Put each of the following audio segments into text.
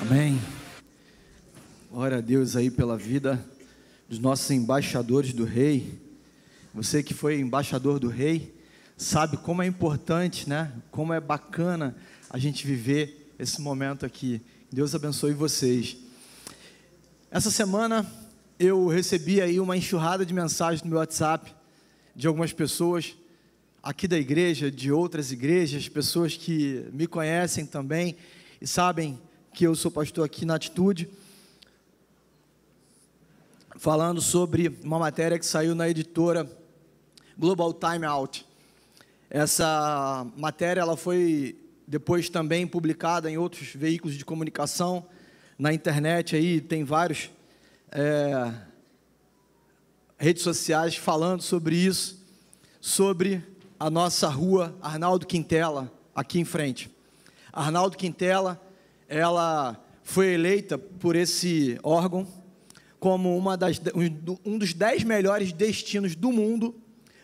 Amém. Glória a Deus aí pela vida dos nossos embaixadores do Rei. Você que foi embaixador do Rei sabe como é importante, né? Como é bacana a gente viver esse momento aqui. Deus abençoe vocês. Essa semana eu recebi aí uma enxurrada de mensagens no meu WhatsApp de algumas pessoas aqui da igreja, de outras igrejas, pessoas que me conhecem também e sabem que eu sou pastor aqui na Atitude, falando sobre uma matéria que saiu na editora Global Time Out. Essa matéria ela foi depois também publicada em outros veículos de comunicação, na internet aí tem vários é, redes sociais falando sobre isso, sobre a nossa rua Arnaldo Quintela aqui em frente. Arnaldo Quintela ela foi eleita por esse órgão como uma das, um dos dez melhores destinos do mundo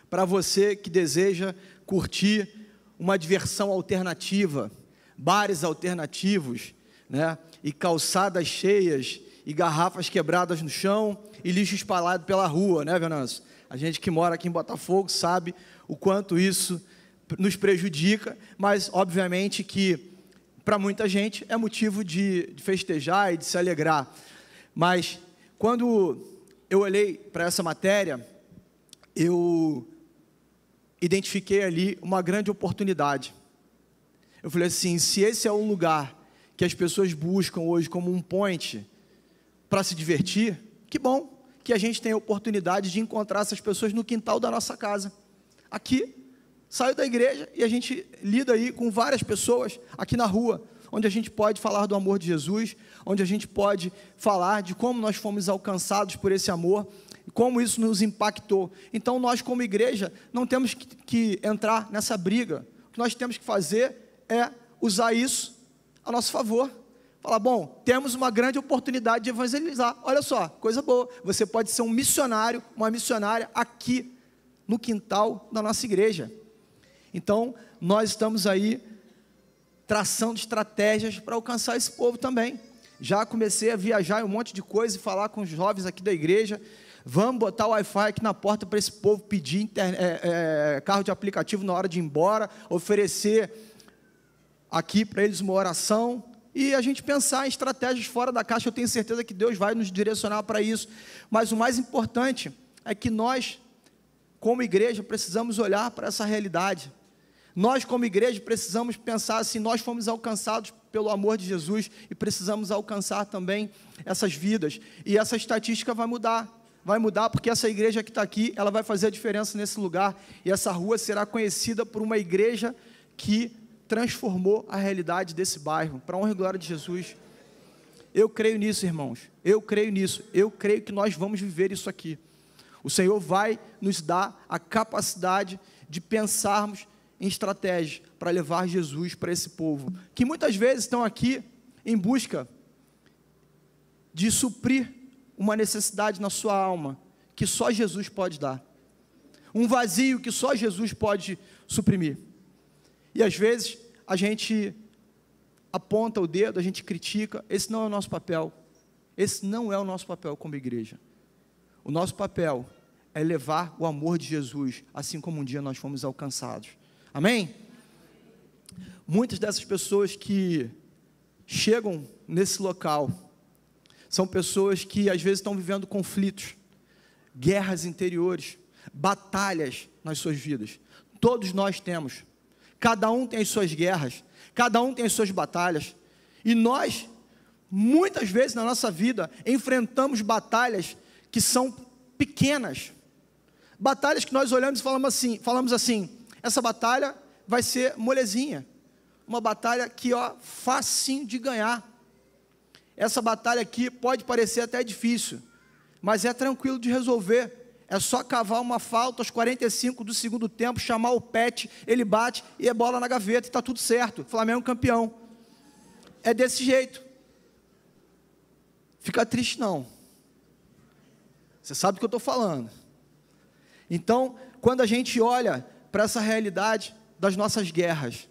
para você que deseja curtir uma diversão alternativa, bares alternativos, né? e calçadas cheias, e garrafas quebradas no chão, e lixo espalhado pela rua, né, Venâncio? A gente que mora aqui em Botafogo sabe o quanto isso nos prejudica, mas obviamente que para muita gente é motivo de, de festejar e de se alegrar. Mas quando eu olhei para essa matéria, eu identifiquei ali uma grande oportunidade. Eu falei assim: se esse é o lugar que as pessoas buscam hoje como um point para se divertir, que bom que a gente tem a oportunidade de encontrar essas pessoas no quintal da nossa casa, aqui saiu da igreja e a gente lida aí com várias pessoas aqui na rua, onde a gente pode falar do amor de Jesus, onde a gente pode falar de como nós fomos alcançados por esse amor como isso nos impactou. Então, nós, como igreja, não temos que, que, entrar nessa briga. O que nós temos que fazer é usar isso a nosso favor. Falar, bom, temos uma grande oportunidade de evangelizar. Olha só, coisa boa. Você pode ser um missionário, uma missionária aqui no quintal da nossa igreja. Então, nós estamos aí traçando estratégias para alcançar esse povo também. Já comecei a viajar em um monte de coisa e falar com os jovens aqui da igreja. Vamos botar o Wi-Fi aqui na porta para esse povo pedir internet, é, é, carro de aplicativo na hora de ir embora, oferecer aqui para eles uma oração e a gente pensar em estratégias fora da caixa. Eu tenho certeza que Deus vai nos direcionar para isso. Mas o mais importante é que nós, como igreja, precisamos olhar para essa realidade nós, como igreja, precisamos pensar assim: nós fomos alcançados pelo amor de Jesus e precisamos alcançar também essas vidas. E essa estatística vai mudar. Vai mudar porque essa igreja que está aqui, ela vai fazer a diferença nesse lugar. E essa rua será conhecida por uma igreja que transformou a realidade desse bairro, para honra e glória de Jesus. Eu creio nisso, irmãos. Eu creio nisso. Eu creio que nós vamos viver isso aqui. O Senhor vai nos dar a capacidade de pensarmos em estratégia para levar Jesus para esse povo, que muitas vezes estão aqui em busca de suprir uma necessidade na sua alma que só Jesus pode dar, um vazio que só Jesus pode suprimir. E às vezes a gente aponta o dedo, a gente critica, esse não é o nosso papel. Esse não é o nosso papel como igreja. O nosso papel é levar o amor de Jesus, assim como um dia nós fomos alcançados. Amém? Muitas dessas pessoas que chegam nesse local são pessoas que às vezes estão vivendo conflitos, guerras interiores, batalhas nas suas vidas. Todos nós temos. Cada um tem as suas guerras, cada um tem as suas batalhas. E nós, muitas vezes na nossa vida, enfrentamos batalhas que são pequenas. Batalhas que nós olhamos e falamos assim, falamos assim: essa batalha vai ser molezinha. Uma batalha que, ó, facinho de ganhar. Essa batalha aqui pode parecer até difícil, mas é tranquilo de resolver. É só cavar uma falta aos 45 do segundo tempo, chamar o pet, ele bate e é bola na gaveta e está tudo certo. Flamengo campeão. É desse jeito. Fica triste, não. Você sabe o que eu estou falando. Então, quando a gente olha para essa realidade das nossas guerras.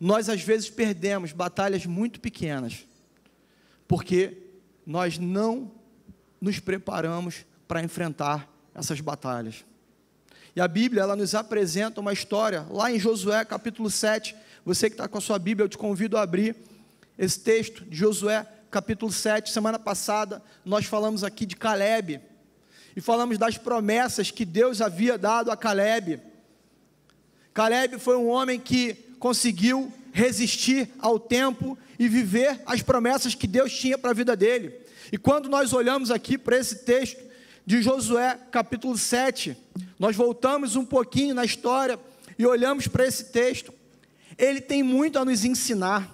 Nós às vezes perdemos batalhas muito pequenas, porque nós não nos preparamos para enfrentar essas batalhas. E a Bíblia, ela nos apresenta uma história, lá em Josué capítulo 7. Você que está com a sua Bíblia, eu te convido a abrir esse texto de Josué capítulo 7. Semana passada, nós falamos aqui de Caleb. E falamos das promessas que Deus havia dado a Caleb Caleb foi um homem que conseguiu resistir ao tempo e viver as promessas que Deus tinha para a vida dele. E quando nós olhamos aqui para esse texto de Josué, capítulo 7, nós voltamos um pouquinho na história e olhamos para esse texto. Ele tem muito a nos ensinar,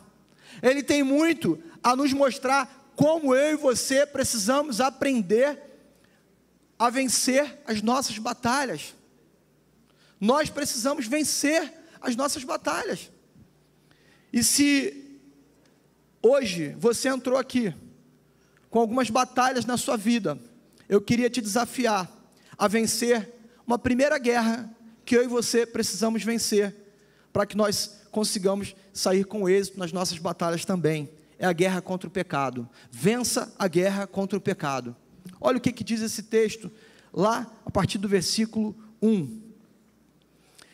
ele tem muito a nos mostrar como eu e você precisamos aprender a vencer as nossas batalhas. Nós precisamos vencer as nossas batalhas. E se hoje você entrou aqui com algumas batalhas na sua vida, eu queria te desafiar a vencer uma primeira guerra que eu e você precisamos vencer para que nós consigamos sair com êxito nas nossas batalhas também. É a guerra contra o pecado. Vença a guerra contra o pecado. Olha o que, que diz esse texto, lá a partir do versículo 1.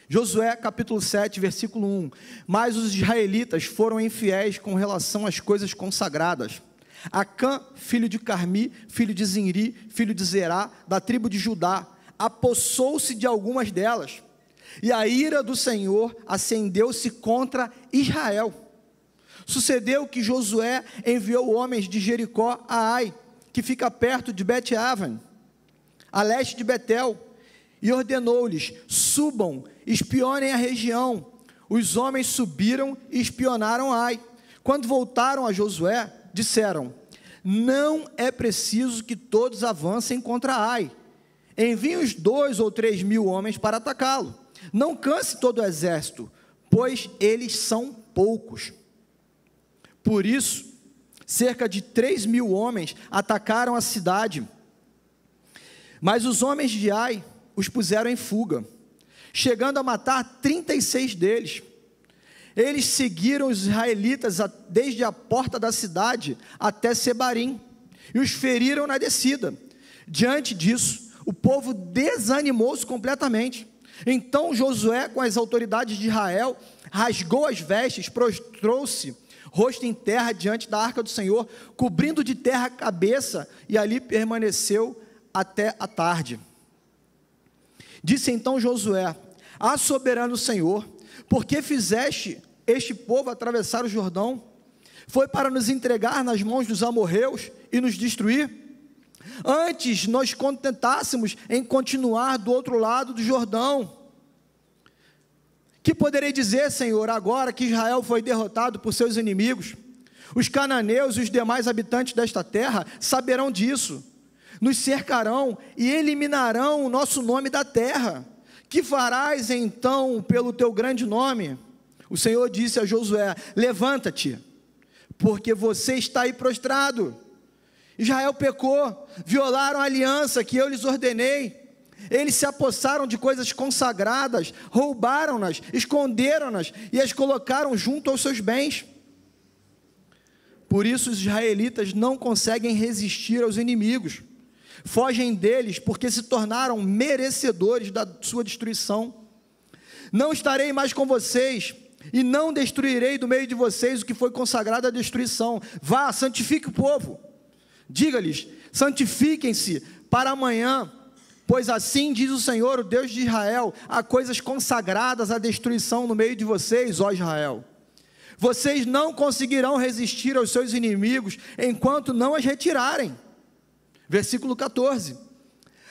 Josué capítulo 7, versículo 1. Mas os israelitas foram infiéis com relação às coisas consagradas. Acã, filho de Carmi, filho de Zinri, filho de Zerá, da tribo de Judá, apossou-se de algumas delas. E a ira do Senhor acendeu-se contra Israel. Sucedeu que Josué enviou homens de Jericó a Ai, que fica perto de bet avan a leste de Betel, e ordenou-lhes: subam, espionem a região. Os homens subiram e espionaram Ai. Quando voltaram a Josué, disseram: Não é preciso que todos avancem contra Ai. Enviem os dois ou três mil homens para atacá-lo. Não canse todo o exército, pois eles são poucos. Por isso, cerca de três mil homens atacaram a cidade. Mas os homens de Ai os puseram em fuga, chegando a matar 36 deles. Eles seguiram os israelitas desde a porta da cidade até Sebarim e os feriram na descida. Diante disso, o povo desanimou-se completamente. Então Josué, com as autoridades de Israel, rasgou as vestes, prostrou-se, rosto em terra diante da arca do Senhor, cobrindo de terra a cabeça, e ali permaneceu até a tarde. Disse então Josué: Ah, soberano Senhor, porque fizeste este povo atravessar o Jordão? Foi para nos entregar nas mãos dos amorreus e nos destruir? Antes nós contentássemos em continuar do outro lado do Jordão. Que poderei dizer, Senhor, agora que Israel foi derrotado por seus inimigos? Os cananeus e os demais habitantes desta terra saberão disso nos cercarão e eliminarão o nosso nome da terra. Que farás então pelo teu grande nome? O Senhor disse a Josué: Levanta-te, porque você está aí prostrado. Israel pecou, violaram a aliança que eu lhes ordenei. Eles se apossaram de coisas consagradas, roubaram-nas, esconderam-nas e as colocaram junto aos seus bens. Por isso os israelitas não conseguem resistir aos inimigos. Fogem deles, porque se tornaram merecedores da sua destruição. Não estarei mais com vocês, e não destruirei do meio de vocês o que foi consagrado à destruição. Vá, santifique o povo. Diga-lhes: santifiquem-se para amanhã, pois assim diz o Senhor, o Deus de Israel: há coisas consagradas à destruição no meio de vocês, ó Israel. Vocês não conseguirão resistir aos seus inimigos enquanto não as retirarem. Versículo 14: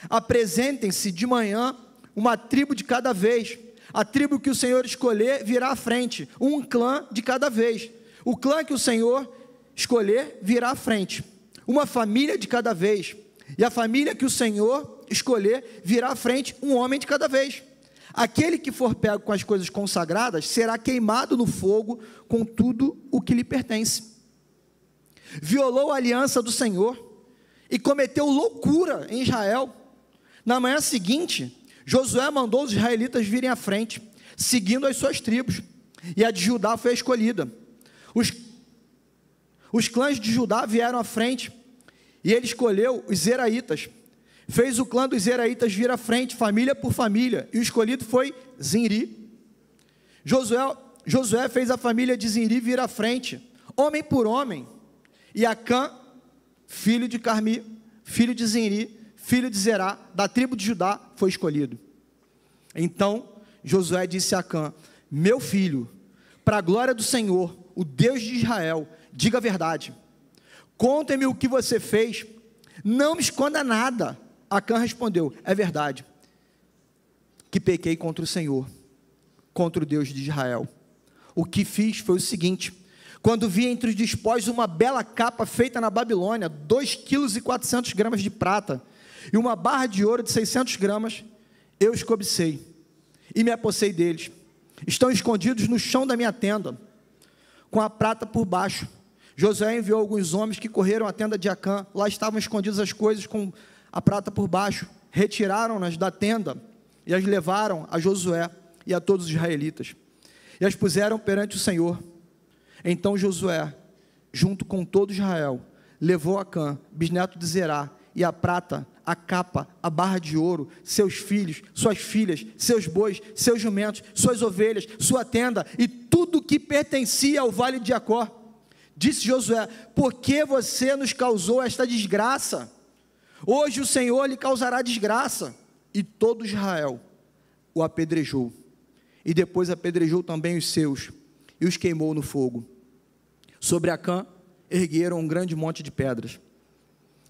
Apresentem-se de manhã uma tribo de cada vez. A tribo que o Senhor escolher virá à frente, um clã de cada vez. O clã que o Senhor escolher virá à frente, uma família de cada vez. E a família que o Senhor escolher virá à frente, um homem de cada vez. Aquele que for pego com as coisas consagradas será queimado no fogo com tudo o que lhe pertence. Violou a aliança do Senhor, e cometeu loucura em Israel. Na manhã seguinte, Josué mandou os israelitas virem à frente, seguindo as suas tribos, e a de Judá foi escolhida. Os, os clãs de Judá vieram à frente, e ele escolheu os Zeraitas. Fez o clã dos Zeraitas vir à frente, família por família, e o escolhido foi Zinri. Josué, Josué fez a família de Zinri vir à frente, homem por homem, e Acã filho de Carmi, filho de Zinri, filho de Zerá, da tribo de Judá, foi escolhido. Então Josué disse a Acã: Meu filho, para a glória do Senhor, o Deus de Israel, diga a verdade. Contem-me o que você fez, não me esconda nada. Acã respondeu: É verdade, que pequei contra o Senhor, contra o Deus de Israel. O que fiz foi o seguinte: quando vi entre os despojos uma bela capa feita na Babilônia, 2,4 kg gramas de prata e uma barra de ouro de 600 gramas, eu os cobicei e me apossei deles. Estão escondidos no chão da minha tenda, com a prata por baixo. Josué enviou alguns homens que correram à tenda de Acã. Lá estavam escondidas as coisas com a prata por baixo. Retiraram-nas da tenda e as levaram a Josué e a todos os israelitas. E as puseram perante o Senhor. Então Josué, junto com todo Israel, levou a Cã, bisneto de Zerá, e a prata, a capa, a barra de ouro, seus filhos, suas filhas, seus bois, seus jumentos, suas ovelhas, sua tenda e tudo que pertencia ao vale de Jacó. Disse Josué: Por que você nos causou esta desgraça? Hoje o Senhor lhe causará desgraça. E todo Israel o apedrejou. E depois apedrejou também os seus e os queimou no fogo. Sobre Acã ergueram um grande monte de pedras,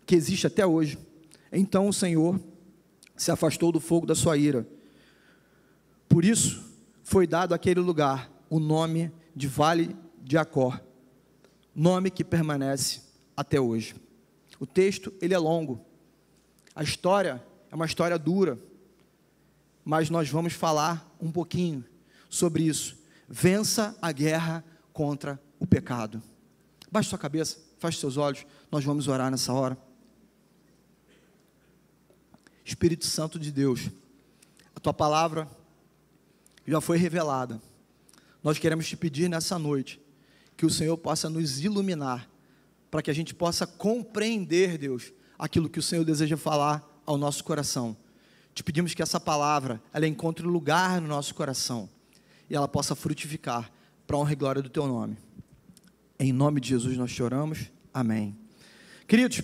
que existe até hoje. Então o Senhor se afastou do fogo da sua ira. Por isso foi dado aquele lugar o nome de Vale de Acor, nome que permanece até hoje. O texto ele é longo. A história é uma história dura, mas nós vamos falar um pouquinho sobre isso. Vença a guerra contra o pecado. Baixe sua cabeça, feche seus olhos, nós vamos orar nessa hora. Espírito Santo de Deus, a tua palavra já foi revelada. Nós queremos te pedir nessa noite que o Senhor possa nos iluminar, para que a gente possa compreender, Deus, aquilo que o Senhor deseja falar ao nosso coração. Te pedimos que essa palavra ela encontre lugar no nosso coração e ela possa frutificar para honra e glória do teu nome. Em nome de Jesus nós choramos. Amém. Queridos,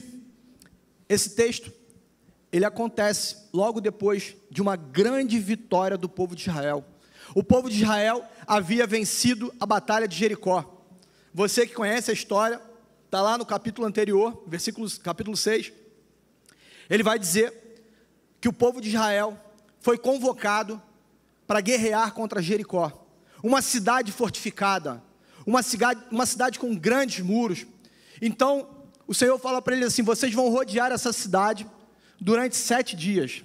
esse texto ele acontece logo depois de uma grande vitória do povo de Israel. O povo de Israel havia vencido a batalha de Jericó. Você que conhece a história, está lá no capítulo anterior, versículos capítulo 6. Ele vai dizer que o povo de Israel foi convocado para guerrear contra Jericó, uma cidade fortificada, uma cidade, uma cidade com grandes muros. Então o Senhor fala para ele assim: vocês vão rodear essa cidade durante sete dias.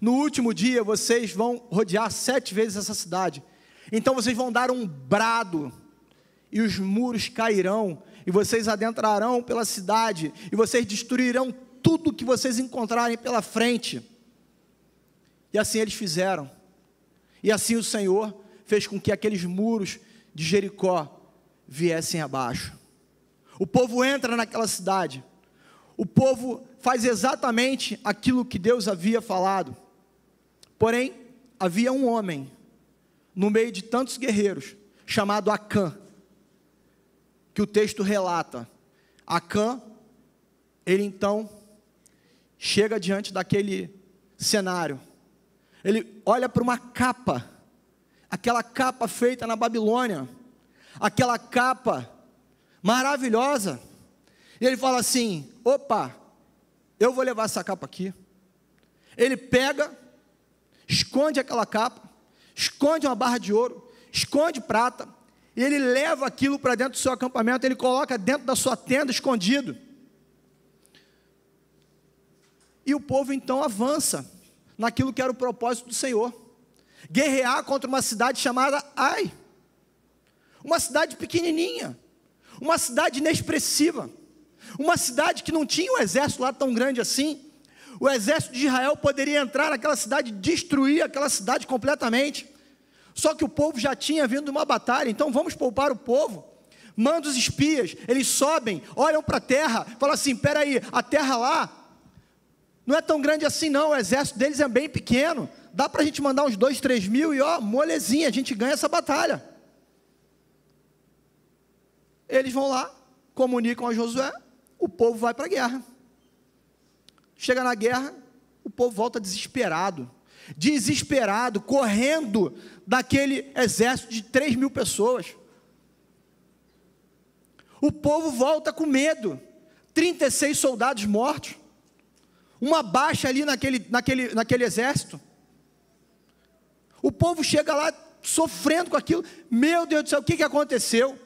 No último dia, vocês vão rodear sete vezes essa cidade. Então vocês vão dar um brado, e os muros cairão, e vocês adentrarão pela cidade, e vocês destruirão tudo que vocês encontrarem pela frente. E assim eles fizeram. E assim o Senhor fez com que aqueles muros de Jericó viessem abaixo. O povo entra naquela cidade. O povo faz exatamente aquilo que Deus havia falado. Porém, havia um homem no meio de tantos guerreiros, chamado Acã, que o texto relata. Acã, ele então chega diante daquele cenário. Ele olha para uma capa, aquela capa feita na Babilônia aquela capa maravilhosa. E ele fala assim: opa, eu vou levar essa capa aqui. Ele pega, esconde aquela capa, esconde uma barra de ouro, esconde prata, e ele leva aquilo para dentro do seu acampamento, ele coloca dentro da sua tenda escondido. E o povo então avança naquilo que era o propósito do Senhor guerrear contra uma cidade chamada Ai. Uma cidade pequenininha, uma cidade inexpressiva, uma cidade que não tinha um exército lá tão grande assim. O exército de Israel poderia entrar naquela cidade e destruir aquela cidade completamente. Só que o povo já tinha vindo uma batalha, então vamos poupar o povo. Manda os espias, eles sobem, olham para a terra, falam assim: peraí, a terra lá não é tão grande assim, não. O exército deles é bem pequeno. Dá para a gente mandar uns dois, três mil e ó, molezinha, a gente ganha essa batalha. Eles vão lá, comunicam a Josué, o povo vai para a guerra. Chega na guerra, o povo volta desesperado. Desesperado, correndo daquele exército de 3 mil pessoas. O povo volta com medo. 36 soldados mortos. Uma baixa ali naquele, naquele, naquele exército. O povo chega lá sofrendo com aquilo. Meu Deus do céu, o que, que aconteceu?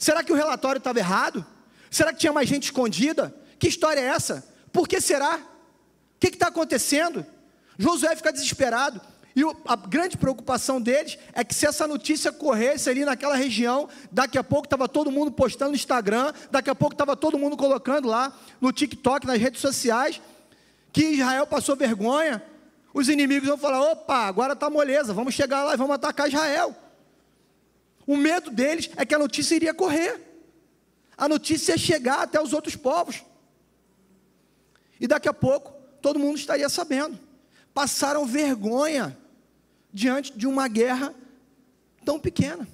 Será que o relatório estava errado? Será que tinha mais gente escondida? Que história é essa? Por que será? O que está acontecendo? Josué fica desesperado. E a grande preocupação deles é que se essa notícia corresse ali naquela região, daqui a pouco estava todo mundo postando no Instagram, daqui a pouco estava todo mundo colocando lá no TikTok, nas redes sociais, que Israel passou vergonha. Os inimigos vão falar: opa, agora está moleza, vamos chegar lá e vamos atacar Israel. O medo deles é que a notícia iria correr. A notícia ia chegar até os outros povos. E daqui a pouco, todo mundo estaria sabendo. Passaram vergonha diante de uma guerra tão pequena.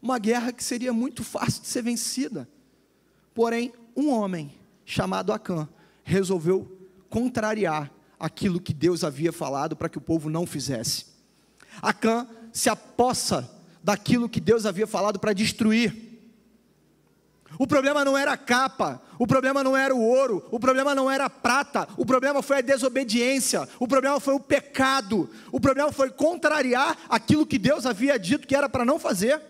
Uma guerra que seria muito fácil de ser vencida. Porém, um homem chamado Acã resolveu contrariar aquilo que Deus havia falado para que o povo não fizesse. Acã se apossa daquilo que Deus havia falado para destruir. O problema não era a capa, o problema não era o ouro, o problema não era a prata, o problema foi a desobediência, o problema foi o pecado, o problema foi contrariar aquilo que Deus havia dito que era para não fazer.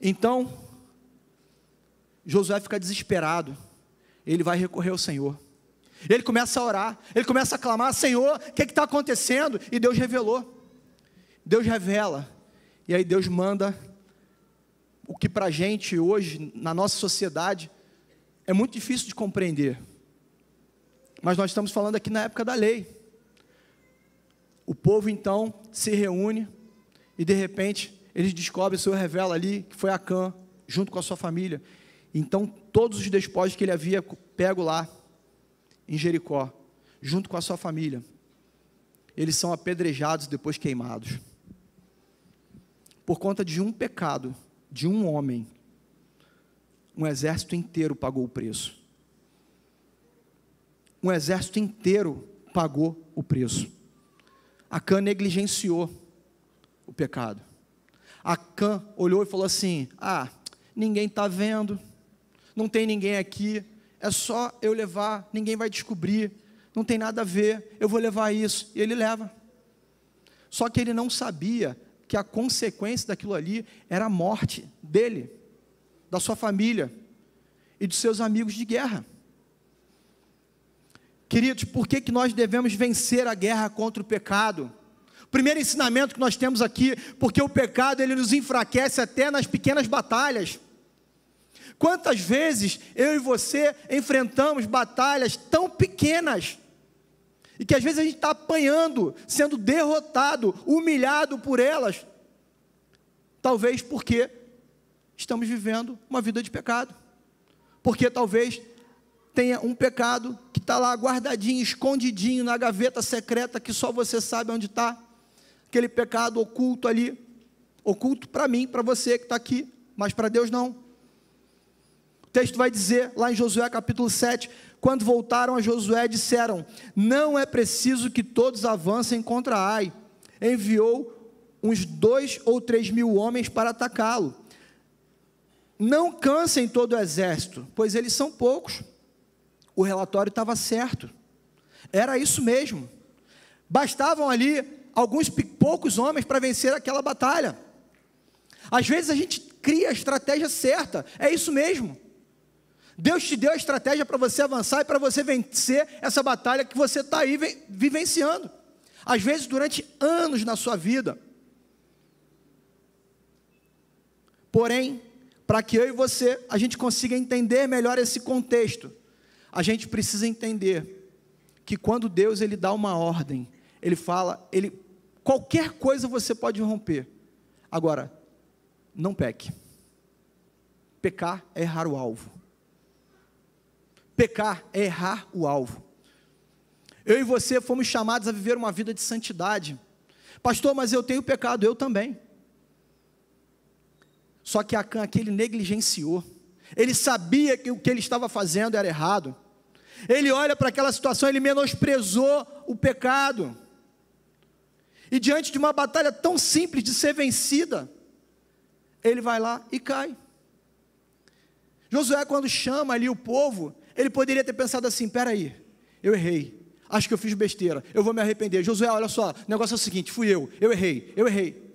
Então, Josué fica desesperado, ele vai recorrer ao Senhor. Ele começa a orar, ele começa a clamar: Senhor, o que é está acontecendo? E Deus revelou. Deus revela. E aí Deus manda o que para a gente hoje, na nossa sociedade, é muito difícil de compreender. Mas nós estamos falando aqui na época da lei. O povo então se reúne e de repente eles descobrem, o Senhor revela ali que foi Acã, junto com a sua família. Então todos os despojos que ele havia pego lá, em Jericó, junto com a sua família. Eles são apedrejados e depois queimados. Por conta de um pecado, de um homem, um exército inteiro pagou o preço. Um exército inteiro pagou o preço. Acã negligenciou o pecado. Acã olhou e falou assim: Ah, ninguém está vendo, não tem ninguém aqui, é só eu levar, ninguém vai descobrir, não tem nada a ver, eu vou levar isso. E ele leva. Só que ele não sabia que a consequência daquilo ali era a morte dele, da sua família e dos seus amigos de guerra. Queridos, por que, que nós devemos vencer a guerra contra o pecado? Primeiro ensinamento que nós temos aqui, porque o pecado ele nos enfraquece até nas pequenas batalhas. Quantas vezes eu e você enfrentamos batalhas tão pequenas e que às vezes a gente está apanhando, sendo derrotado, humilhado por elas, talvez porque estamos vivendo uma vida de pecado, porque talvez tenha um pecado que está lá guardadinho, escondidinho na gaveta secreta que só você sabe onde está, aquele pecado oculto ali, oculto para mim, para você que está aqui, mas para Deus não. O texto vai dizer lá em Josué capítulo 7, quando voltaram a Josué, disseram: Não é preciso que todos avancem contra Ai. Enviou uns dois ou três mil homens para atacá-lo. Não cansem todo o exército, pois eles são poucos. O relatório estava certo. Era isso mesmo. Bastavam ali alguns poucos homens para vencer aquela batalha. Às vezes a gente cria a estratégia certa, é isso mesmo. Deus te deu a estratégia para você avançar e para você vencer essa batalha que você está aí vivenciando. Às vezes durante anos na sua vida. Porém, para que eu e você a gente consiga entender melhor esse contexto, a gente precisa entender que quando Deus ele dá uma ordem, ele fala, ele qualquer coisa você pode romper. Agora, não peque. Pecar é errar o alvo. Pecar é errar o alvo. Eu e você fomos chamados a viver uma vida de santidade. Pastor, mas eu tenho pecado, eu também. Só que Acã aquele negligenciou. Ele sabia que o que ele estava fazendo era errado. Ele olha para aquela situação, ele menosprezou o pecado. E diante de uma batalha tão simples de ser vencida, ele vai lá e cai. Josué, quando chama ali o povo, ele poderia ter pensado assim: peraí, eu errei, acho que eu fiz besteira, eu vou me arrepender. Josué, olha só, o negócio é o seguinte: fui eu, eu errei, eu errei.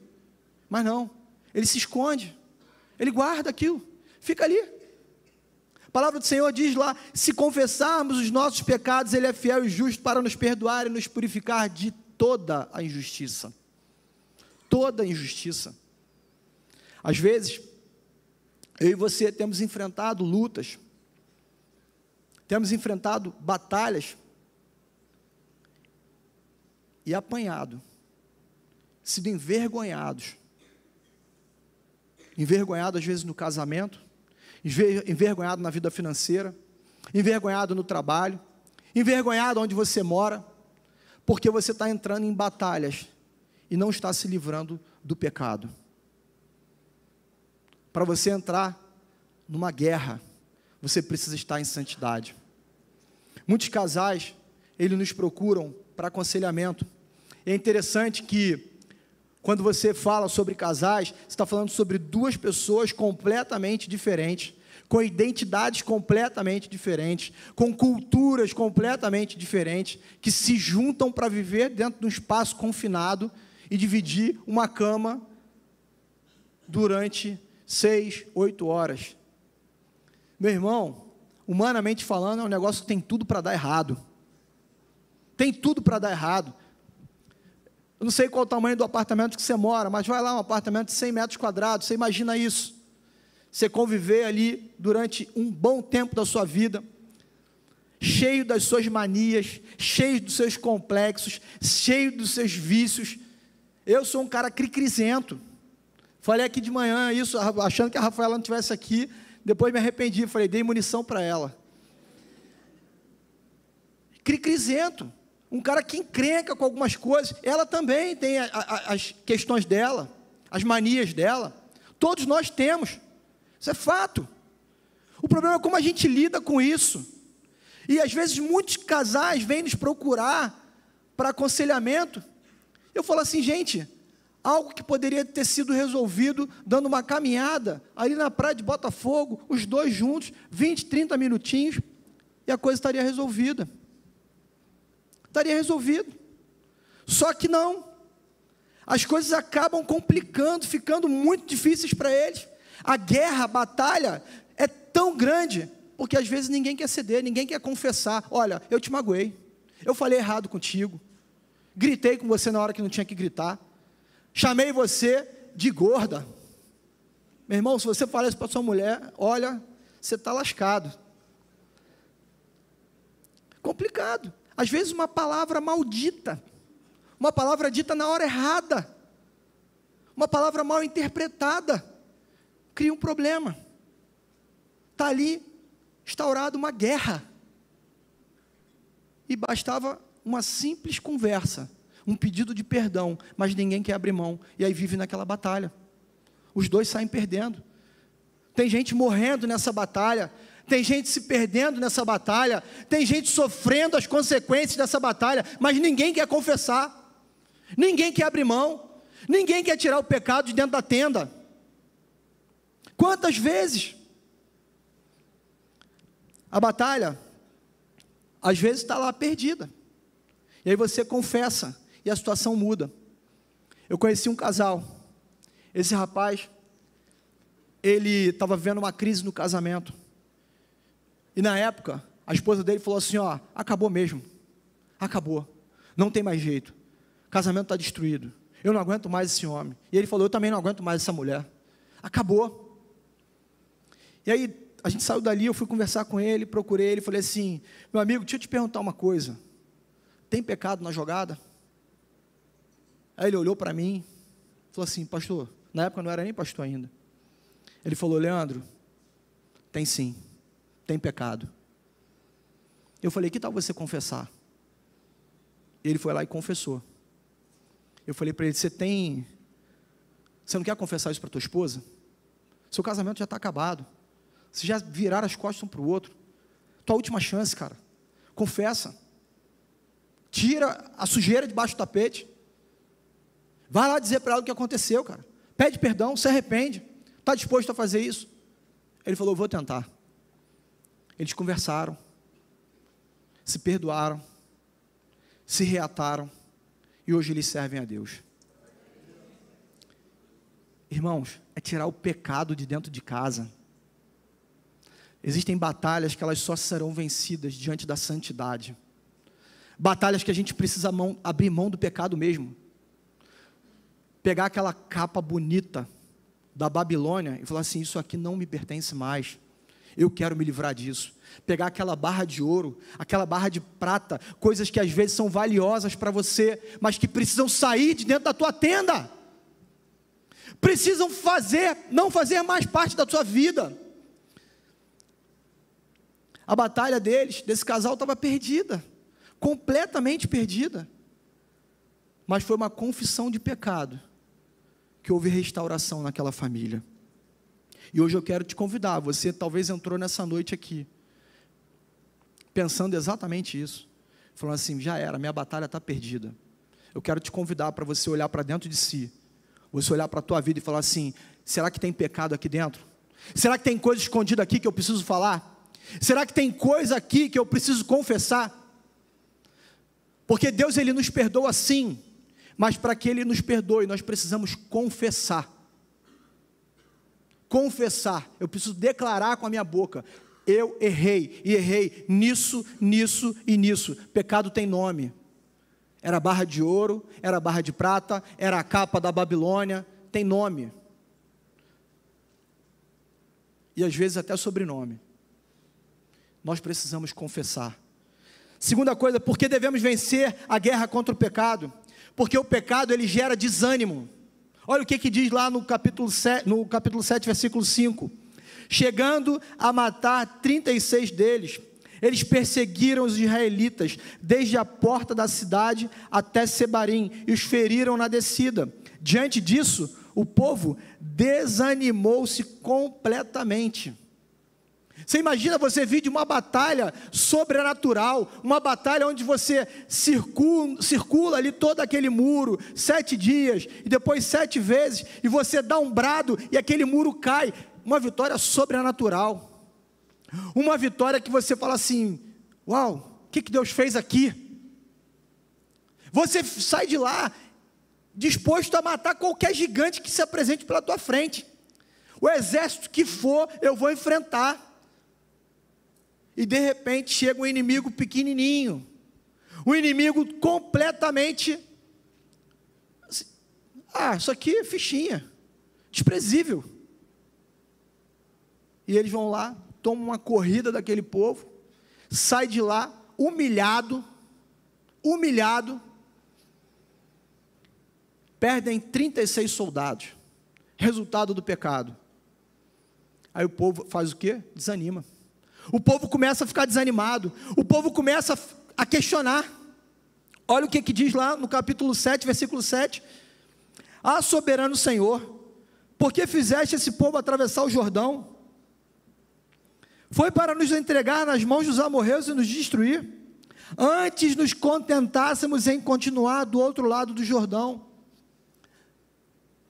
Mas não, ele se esconde, ele guarda aquilo, fica ali. A palavra do Senhor diz lá: se confessarmos os nossos pecados, Ele é fiel e justo para nos perdoar e nos purificar de toda a injustiça. Toda a injustiça. Às vezes, eu e você temos enfrentado lutas temos enfrentado batalhas e apanhado, sido envergonhados. Envergonhado, às vezes, no casamento, envergonhado na vida financeira, envergonhado no trabalho, envergonhado onde você mora, porque você está entrando em batalhas e não está se livrando do pecado. Para você entrar numa guerra, você precisa estar em santidade. Muitos casais, eles nos procuram para aconselhamento. É interessante que quando você fala sobre casais, você está falando sobre duas pessoas completamente diferentes, com identidades completamente diferentes, com culturas completamente diferentes, que se juntam para viver dentro de um espaço confinado e dividir uma cama durante seis, oito horas. Meu irmão, humanamente falando, é um negócio que tem tudo para dar errado. Tem tudo para dar errado. Eu não sei qual o tamanho do apartamento que você mora, mas vai lá um apartamento de 100 metros quadrados, você imagina isso. Você conviver ali durante um bom tempo da sua vida, cheio das suas manias, cheio dos seus complexos, cheio dos seus vícios. Eu sou um cara cricrisento. Falei aqui de manhã isso, achando que a Rafaela não estivesse aqui, depois me arrependi, falei, dei munição para ela. Cricrisento, um cara que encrenca com algumas coisas. Ela também tem a, a, as questões dela, as manias dela. Todos nós temos. Isso é fato. O problema é como a gente lida com isso. E às vezes muitos casais vêm nos procurar para aconselhamento. Eu falo assim, gente, algo que poderia ter sido resolvido dando uma caminhada ali na praia de Botafogo, os dois juntos, 20, 30 minutinhos, e a coisa estaria resolvida. Estaria resolvido. Só que não. As coisas acabam complicando, ficando muito difíceis para eles. A guerra, a batalha é tão grande, porque às vezes ninguém quer ceder, ninguém quer confessar. Olha, eu te magoei. Eu falei errado contigo. Gritei com você na hora que não tinha que gritar Chamei você de gorda. Meu irmão, se você falar isso para sua mulher, olha, você está lascado. Complicado. Às vezes uma palavra maldita, uma palavra dita na hora errada, uma palavra mal interpretada, cria um problema. Está ali instaurada uma guerra. E bastava uma simples conversa um pedido de perdão, mas ninguém quer abrir mão, e aí vive naquela batalha. Os dois saem perdendo. Tem gente morrendo nessa batalha, tem gente se perdendo nessa batalha, tem gente sofrendo as consequências dessa batalha, mas ninguém quer confessar, ninguém quer abrir mão, ninguém quer tirar o pecado de dentro da tenda. Quantas vezes? A batalha, às vezes, está lá perdida. E aí você confessa, e a situação muda. Eu conheci um casal. Esse rapaz, ele estava vendo uma crise no casamento. E na época, a esposa dele falou assim: ó, acabou mesmo. Acabou. Não tem mais jeito. casamento está destruído. Eu não aguento mais esse homem. E ele falou: eu também não aguento mais essa mulher. Acabou. E aí, a gente saiu dali, eu fui conversar com ele, procurei ele, falei assim: meu amigo, deixa eu te perguntar uma coisa. Tem pecado na jogada? Aí ele olhou para mim, falou assim: Pastor, na época eu não era nem pastor ainda. Ele falou: Leandro, tem sim, tem pecado. Eu falei: Que tal você confessar? Ele foi lá e confessou. Eu falei para ele: Você tem. Você não quer confessar isso para tua esposa? Seu casamento já está acabado. Vocês já viraram as costas um para o outro. Tua última chance, cara. Confessa. Tira a sujeira debaixo do tapete. Vai lá dizer para ela o que aconteceu, cara. Pede perdão, se arrepende. Está disposto a fazer isso? Ele falou: Vou tentar. Eles conversaram, se perdoaram, se reataram e hoje eles servem a Deus. Irmãos, é tirar o pecado de dentro de casa. Existem batalhas que elas só serão vencidas diante da santidade. Batalhas que a gente precisa mão, abrir mão do pecado mesmo pegar aquela capa bonita da Babilônia e falar assim: Isso aqui não me pertence mais. Eu quero me livrar disso. Pegar aquela barra de ouro, aquela barra de prata, coisas que às vezes são valiosas para você, mas que precisam sair de dentro da tua tenda. Precisam fazer, não fazer mais parte da tua vida. A batalha deles, desse casal, estava perdida, completamente perdida. Mas foi uma confissão de pecado que houve restauração naquela família. E hoje eu quero te convidar, você talvez entrou nessa noite aqui, pensando exatamente isso, falando assim: já era, minha batalha está perdida. Eu quero te convidar para você olhar para dentro de si, você olhar para a tua vida e falar assim: será que tem pecado aqui dentro? Será que tem coisa escondida aqui que eu preciso falar? Será que tem coisa aqui que eu preciso confessar? Porque Deus ele nos perdoa assim. Mas para que Ele nos perdoe, nós precisamos confessar. Confessar, eu preciso declarar com a minha boca: eu errei, e errei nisso, nisso e nisso. Pecado tem nome. Era barra de ouro, era barra de prata, era a capa da Babilônia, tem nome. E às vezes até sobrenome. Nós precisamos confessar. Segunda coisa, por que devemos vencer a guerra contra o pecado? Porque o pecado ele gera desânimo. Olha o que, que diz lá no capítulo, 7, no capítulo 7, versículo 5. Chegando a matar 36 deles, eles perseguiram os israelitas desde a porta da cidade até Sebarim e os feriram na descida. Diante disso, o povo desanimou-se completamente. Você imagina você vir de uma batalha sobrenatural, uma batalha onde você circula, circula, ali todo aquele muro, sete dias, e depois sete vezes, e você dá um brado e aquele muro cai. Uma vitória sobrenatural. Uma vitória que você fala assim: Uau, o que, que Deus fez aqui? Você sai de lá disposto a matar qualquer gigante que se apresente pela tua frente o exército que for, eu vou enfrentar e de repente chega um inimigo pequenininho, um inimigo completamente. Assim, ah, isso aqui é fichinha, desprezível. E eles vão lá, tomam uma corrida daquele povo, sai de lá humilhado, humilhado, perdem 36 soldados, resultado do pecado. Aí o povo faz o quê? Desanima. O povo começa a ficar desanimado, o povo começa a questionar. Olha o que, que diz lá no capítulo 7, versículo 7. Ah, soberano Senhor, por que fizeste esse povo atravessar o Jordão? Foi para nos entregar nas mãos dos amorreus e nos destruir? Antes nos contentássemos em continuar do outro lado do Jordão.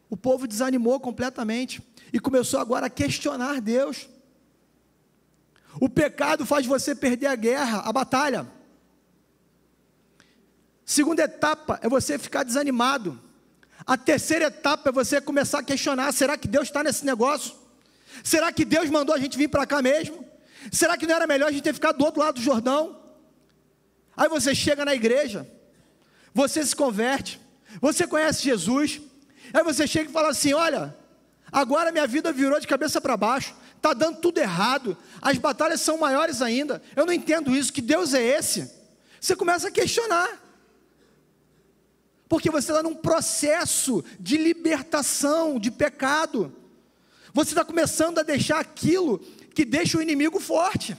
O povo desanimou completamente e começou agora a questionar Deus. O pecado faz você perder a guerra, a batalha. Segunda etapa é você ficar desanimado. A terceira etapa é você começar a questionar: será que Deus está nesse negócio? Será que Deus mandou a gente vir para cá mesmo? Será que não era melhor a gente ter ficado do outro lado do Jordão? Aí você chega na igreja, você se converte, você conhece Jesus, aí você chega e fala assim: olha, agora minha vida virou de cabeça para baixo, está dando tudo errado, as batalhas são maiores ainda. Eu não entendo isso, que Deus é esse? Você começa a questionar. Porque você está num processo de libertação de pecado. Você está começando a deixar aquilo que deixa o inimigo forte.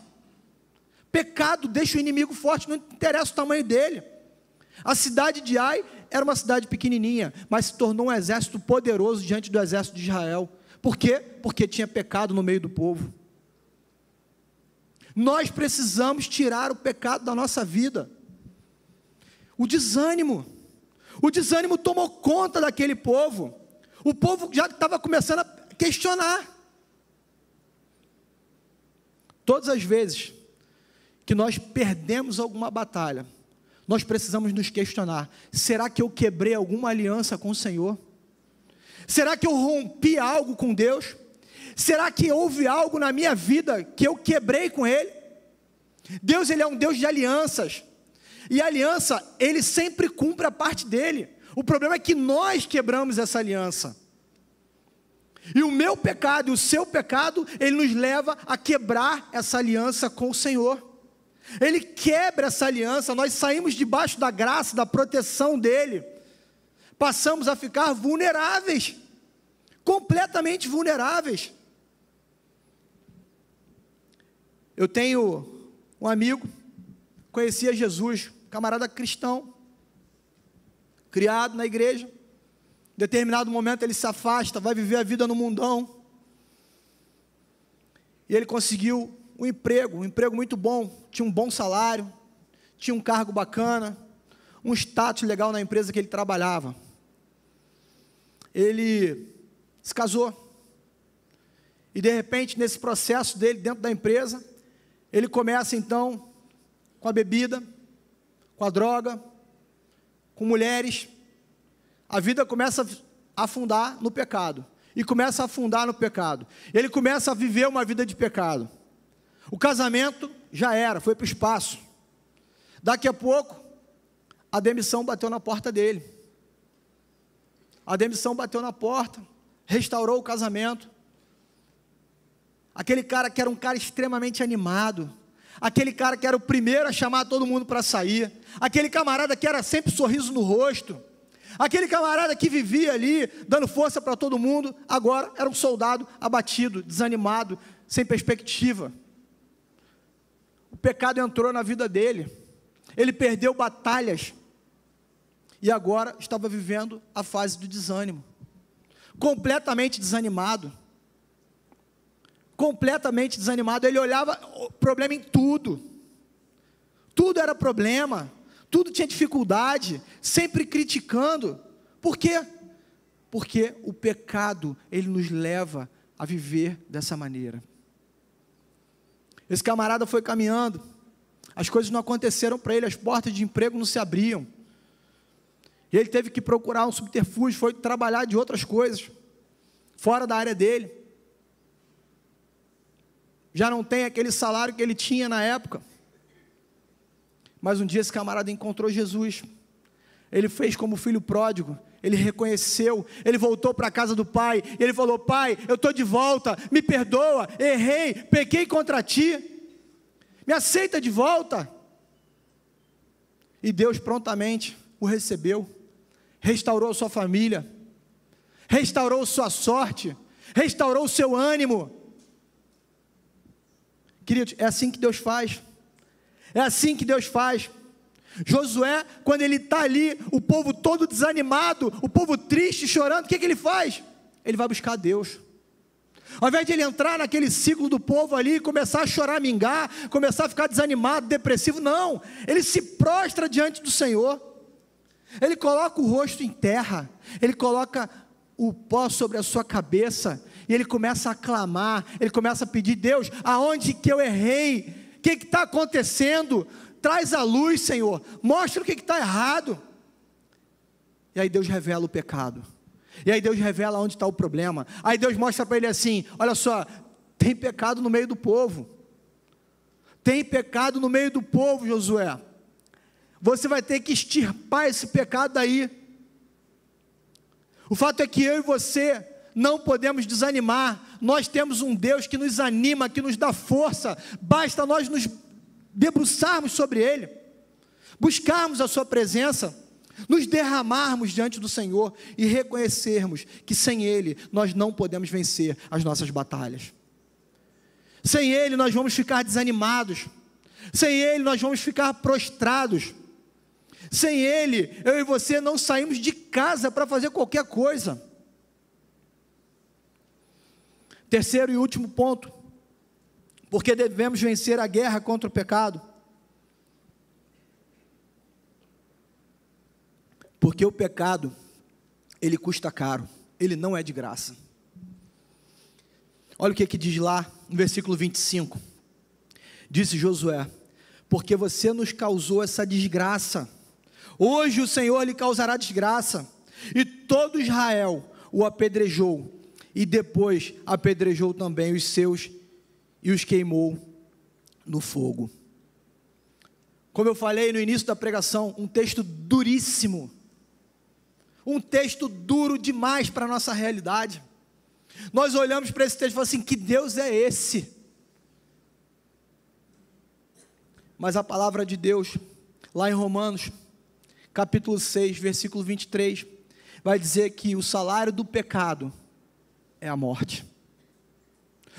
Pecado deixa o inimigo forte, não interessa o tamanho dele. A cidade de Ai era uma cidade pequenininha, mas se tornou um exército poderoso diante do exército de Israel. Por quê? Porque tinha pecado no meio do povo. Nós precisamos tirar o pecado da nossa vida. O desânimo. O desânimo tomou conta daquele povo. O povo já estava começando a questionar. Todas as vezes que nós perdemos alguma batalha, nós precisamos nos questionar: será que eu quebrei alguma aliança com o Senhor? Será que eu rompi algo com Deus? Será que houve algo na minha vida que eu quebrei com Ele? Deus, Ele é um Deus de alianças. E aliança, Ele sempre cumpre a parte dele. O problema é que nós quebramos essa aliança. E o meu pecado e o seu pecado, ele nos leva a quebrar essa aliança com o Senhor. Ele quebra essa aliança, nós saímos debaixo da graça, da proteção dele passamos a ficar vulneráveis, completamente vulneráveis. Eu tenho um amigo, conhecia Jesus, camarada cristão, criado na igreja. Em determinado momento ele se afasta, vai viver a vida no mundão. E ele conseguiu um emprego, um emprego muito bom, tinha um bom salário, tinha um cargo bacana, um status legal na empresa que ele trabalhava ele se casou. E de repente, nesse processo dele dentro da empresa, ele começa então com a bebida, com a droga, com mulheres. A vida começa a afundar no pecado. E começa a afundar no pecado. Ele começa a viver uma vida de pecado. O casamento já era, foi para o espaço. Daqui a pouco, a demissão bateu na porta dele. A demissão bateu na porta, restaurou o casamento. Aquele cara que era um cara extremamente animado, aquele cara que era o primeiro a chamar todo mundo para sair, aquele camarada que era sempre sorriso no rosto, aquele camarada que vivia ali dando força para todo mundo, agora era um soldado abatido, desanimado, sem perspectiva. O pecado entrou na vida dele, ele perdeu batalhas e agora estava vivendo a fase do desânimo. Completamente desanimado. Completamente desanimado. Ele olhava problema em tudo. Tudo era problema, tudo tinha dificuldade, sempre criticando. Por quê? Porque o pecado, ele nos leva a viver dessa maneira. Esse camarada foi caminhando, as coisas não aconteceram para ele, as portas de emprego não se abriam. E ele teve que procurar um subterfúgio, foi trabalhar de outras coisas, fora da área dele. Já não tem aquele salário que ele tinha na época. Mas um dia esse camarada encontrou Jesus. Ele fez como filho pródigo, ele reconheceu, ele voltou para a casa do pai, ele falou: Pai, eu estou de volta, me perdoa, errei, pequei contra ti, me aceita de volta. E Deus prontamente o recebeu restaurou sua família, restaurou sua sorte, restaurou seu ânimo. Queridos, é assim que Deus faz. É assim que Deus faz. Josué, quando ele está ali, o povo todo desanimado, o povo triste, chorando, o que, é que ele faz? Ele vai buscar Deus. Ao invés de ele entrar naquele ciclo do povo ali, começar a chorar, mingar, começar a ficar desanimado, depressivo, não. Ele se prostra diante do Senhor. Ele coloca o rosto em terra, ele coloca o pó sobre a sua cabeça, e ele começa a clamar, ele começa a pedir: Deus, aonde que eu errei? O que está acontecendo? Traz a luz, Senhor, mostra o que está errado. E aí Deus revela o pecado. E aí Deus revela onde está o problema. Aí Deus mostra para ele assim: olha só, tem pecado no meio do povo. Tem pecado no meio do povo, Josué. Você vai ter que extirpar esse pecado daí. O fato é que eu e você não podemos desanimar. Nós temos um Deus que nos anima, que nos dá força. Basta nós nos debruçarmos sobre Ele, buscarmos a Sua presença nos derramarmos diante do Senhor e reconhecermos que sem Ele nós não podemos vencer as nossas batalhas. Sem Ele nós vamos ficar desanimados, sem Ele nós vamos ficar prostrados. Sem Ele, eu e você não saímos de casa para fazer qualquer coisa. Terceiro e último ponto, porque devemos vencer a guerra contra o pecado. Porque o pecado, ele custa caro, ele não é de graça. Olha o que, que diz lá no versículo 25: Disse Josué: Porque você nos causou essa desgraça Hoje o Senhor lhe causará desgraça. E todo Israel o apedrejou, e depois apedrejou também os seus e os queimou no fogo. Como eu falei no início da pregação, um texto duríssimo. Um texto duro demais para a nossa realidade. Nós olhamos para esse texto e falamos assim: que Deus é esse? Mas a palavra de Deus, lá em Romanos, capítulo 6, versículo 23, vai dizer que o salário do pecado é a morte.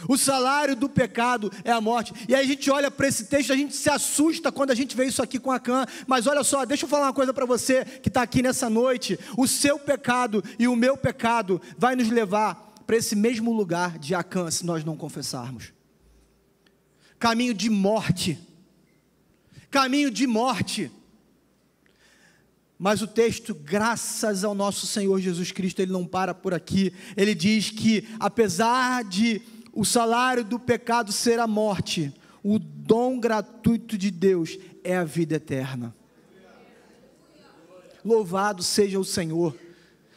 O salário do pecado é a morte. E aí a gente olha para esse texto, a gente se assusta quando a gente vê isso aqui com a Mas olha só, deixa eu falar uma coisa para você que está aqui nessa noite. O seu pecado e o meu pecado vai nos levar para esse mesmo lugar de Acã se nós não confessarmos. Caminho de morte. Caminho de morte. Mas o texto, graças ao nosso Senhor Jesus Cristo, ele não para por aqui. Ele diz que, apesar de o salário do pecado ser a morte, o dom gratuito de Deus é a vida eterna. Louvado seja o Senhor,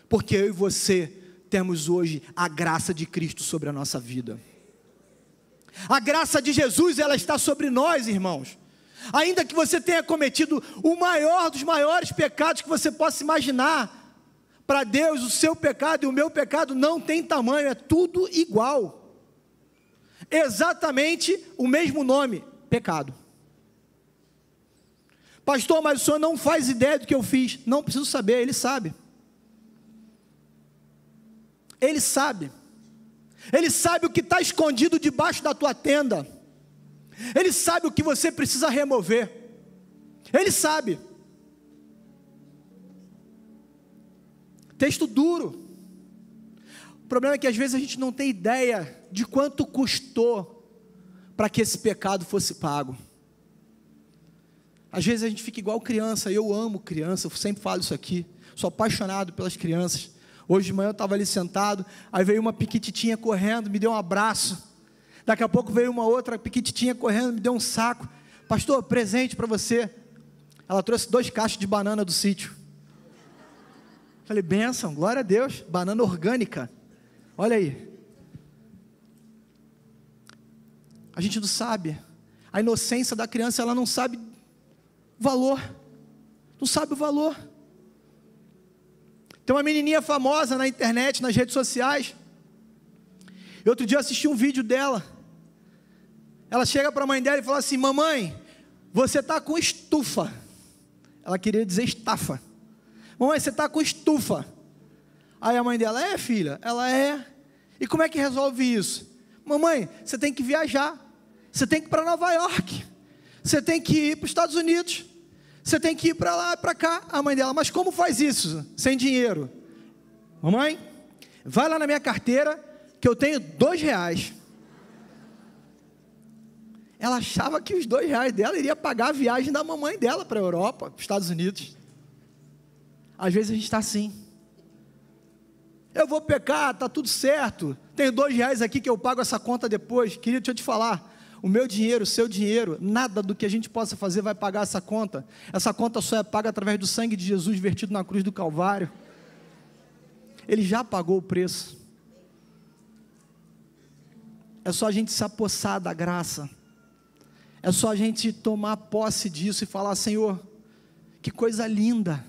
porque eu e você temos hoje a graça de Cristo sobre a nossa vida. A graça de Jesus, ela está sobre nós, irmãos ainda que você tenha cometido o maior dos maiores pecados que você possa imaginar, para Deus o seu pecado e o meu pecado não tem tamanho, é tudo igual. Exatamente o mesmo nome, pecado. Pastor, mas o senhor não faz ideia do que eu fiz. Não preciso saber, ele sabe. Ele sabe. Ele sabe o que está escondido debaixo da tua tenda. Ele sabe o que você precisa remover. Ele sabe. Texto duro. O problema é que às vezes a gente não tem ideia de quanto custou para que esse pecado fosse pago. Às vezes a gente fica igual criança, eu amo criança, eu sempre falo isso aqui, sou apaixonado pelas crianças. Hoje de manhã eu estava ali sentado, aí veio uma piquititinha correndo, me deu um abraço. Daqui a pouco veio uma outra pequititinha correndo, me deu um saco. Pastor, presente para você. Ela trouxe dois cachos de banana do sítio. Falei, benção, glória a Deus, banana orgânica. Olha aí. A gente não sabe. A inocência da criança, ela não sabe o valor. Não sabe o valor. Tem uma menininha famosa na internet, nas redes sociais. E outro dia eu assisti um vídeo dela. Ela chega para a mãe dela e fala assim: Mamãe, você está com estufa. Ela queria dizer estafa. Mamãe, você está com estufa. Aí a mãe dela: É, filha, ela é. E como é que resolve isso? Mamãe, você tem que viajar. Você tem que ir para Nova York. Você tem que ir para os Estados Unidos. Você tem que ir para lá, e para cá. A mãe dela: Mas como faz isso? Sem dinheiro. Mamãe, vai lá na minha carteira que eu tenho dois reais ela achava que os dois reais dela iria pagar a viagem da mamãe dela para a Europa, para os Estados Unidos. Às vezes a gente está assim. Eu vou pecar, está tudo certo. Tenho dois reais aqui que eu pago essa conta depois. Querido, deixa eu te falar. O meu dinheiro, o seu dinheiro, nada do que a gente possa fazer vai pagar essa conta. Essa conta só é paga através do sangue de Jesus vertido na cruz do Calvário. Ele já pagou o preço. É só a gente se apossar da graça é só a gente tomar posse disso e falar: Senhor, que coisa linda.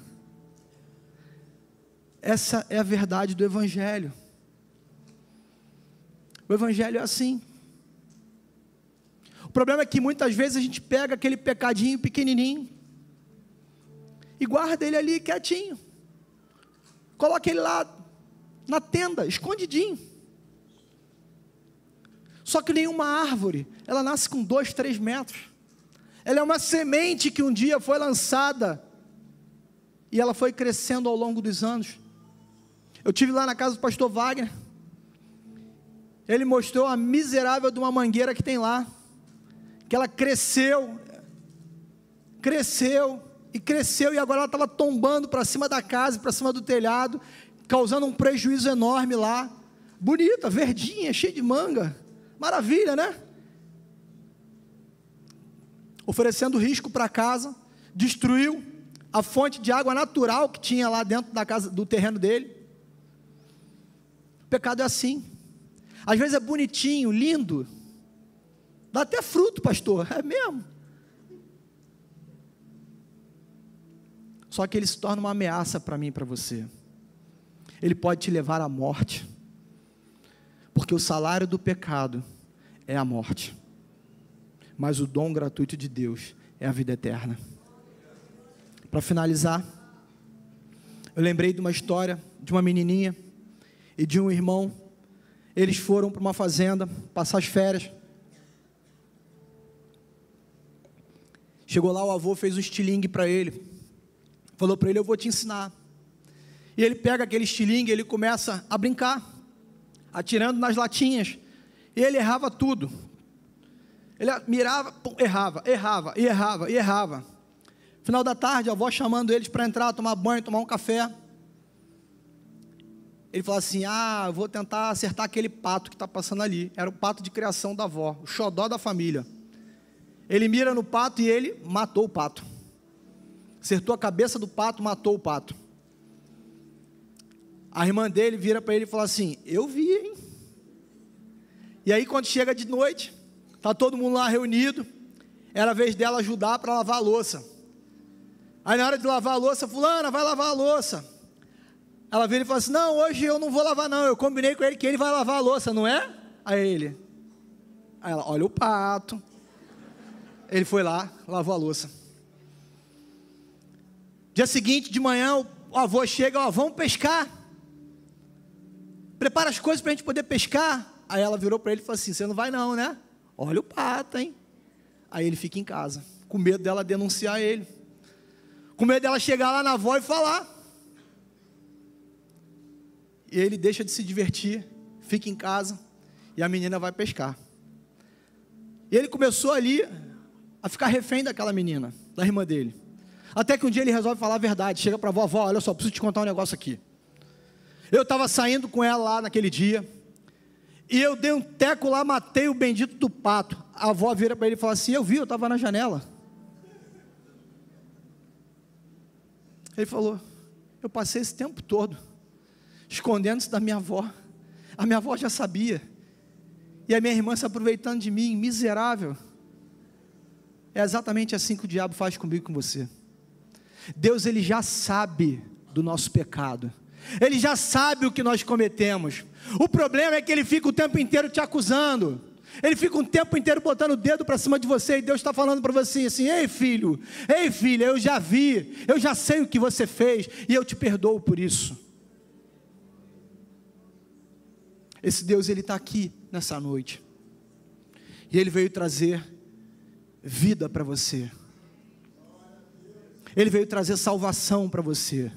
Essa é a verdade do Evangelho. O Evangelho é assim. O problema é que muitas vezes a gente pega aquele pecadinho pequenininho e guarda ele ali quietinho. Coloca ele lá na tenda, escondidinho. Só que nenhuma árvore, ela nasce com dois, três metros. Ela é uma semente que um dia foi lançada e ela foi crescendo ao longo dos anos. Eu tive lá na casa do pastor Wagner. Ele mostrou a miserável de uma mangueira que tem lá, que ela cresceu, cresceu e cresceu e agora ela estava tombando para cima da casa, para cima do telhado, causando um prejuízo enorme lá. Bonita, verdinha, cheia de manga. Maravilha, né? Oferecendo risco para casa, destruiu a fonte de água natural que tinha lá dentro da casa, do terreno dele. O pecado é assim. Às vezes é bonitinho, lindo. Dá até fruto, pastor. É mesmo. Só que ele se torna uma ameaça para mim e para você. Ele pode te levar à morte. Porque o salário do pecado é a morte, mas o dom gratuito de Deus é a vida eterna. Para finalizar, eu lembrei de uma história de uma menininha e de um irmão. Eles foram para uma fazenda passar as férias. Chegou lá, o avô fez um estilingue para ele. Falou para ele: Eu vou te ensinar. E ele pega aquele estilingue, ele começa a brincar atirando nas latinhas. E ele errava tudo. Ele mirava, pum, errava, errava, e errava, e errava. Final da tarde, a avó chamando eles para entrar, tomar banho, tomar um café. Ele falou assim: Ah, vou tentar acertar aquele pato que está passando ali. Era o pato de criação da avó, o xodó da família. Ele mira no pato e ele matou o pato. Acertou a cabeça do pato, matou o pato. A irmã dele vira para ele e fala assim: Eu vi, hein? E aí, quando chega de noite, tá todo mundo lá reunido. Era a vez dela ajudar para lavar a louça. Aí, na hora de lavar a louça, Fulana, vai lavar a louça. Ela vira e fala assim: Não, hoje eu não vou lavar, não. Eu combinei com ele que ele vai lavar a louça, não é? Aí ele. Aí ela: Olha o pato. Ele foi lá, lavou a louça. Dia seguinte de manhã, o avô chega: Ó, vamos pescar prepara as coisas para a gente poder pescar. Aí ela virou para ele e falou assim: Você não vai, não, né? Olha o pato, hein? Aí ele fica em casa, com medo dela denunciar ele, com medo dela chegar lá na avó e falar. E ele deixa de se divertir, fica em casa, e a menina vai pescar. E ele começou ali a ficar refém daquela menina, da irmã dele. Até que um dia ele resolve falar a verdade. Chega para a vovó, olha só, preciso te contar um negócio aqui. Eu estava saindo com ela lá naquele dia. E eu dei um teco lá, matei o bendito do pato. A avó vira para ele e fala assim: Eu vi, eu estava na janela. Ele falou: Eu passei esse tempo todo escondendo-se da minha avó. A minha avó já sabia. E a minha irmã se aproveitando de mim, miserável. É exatamente assim que o diabo faz comigo com você. Deus ele já sabe do nosso pecado. Ele já sabe o que nós cometemos. O problema é que ele fica o tempo inteiro te acusando. Ele fica um tempo inteiro botando o dedo para cima de você e Deus está falando para você assim: ei filho, ei filha, eu já vi, eu já sei o que você fez e eu te perdoo por isso. Esse Deus ele está aqui nessa noite e ele veio trazer vida para você. Ele veio trazer salvação para você.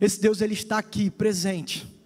Esse Deus ele está aqui presente.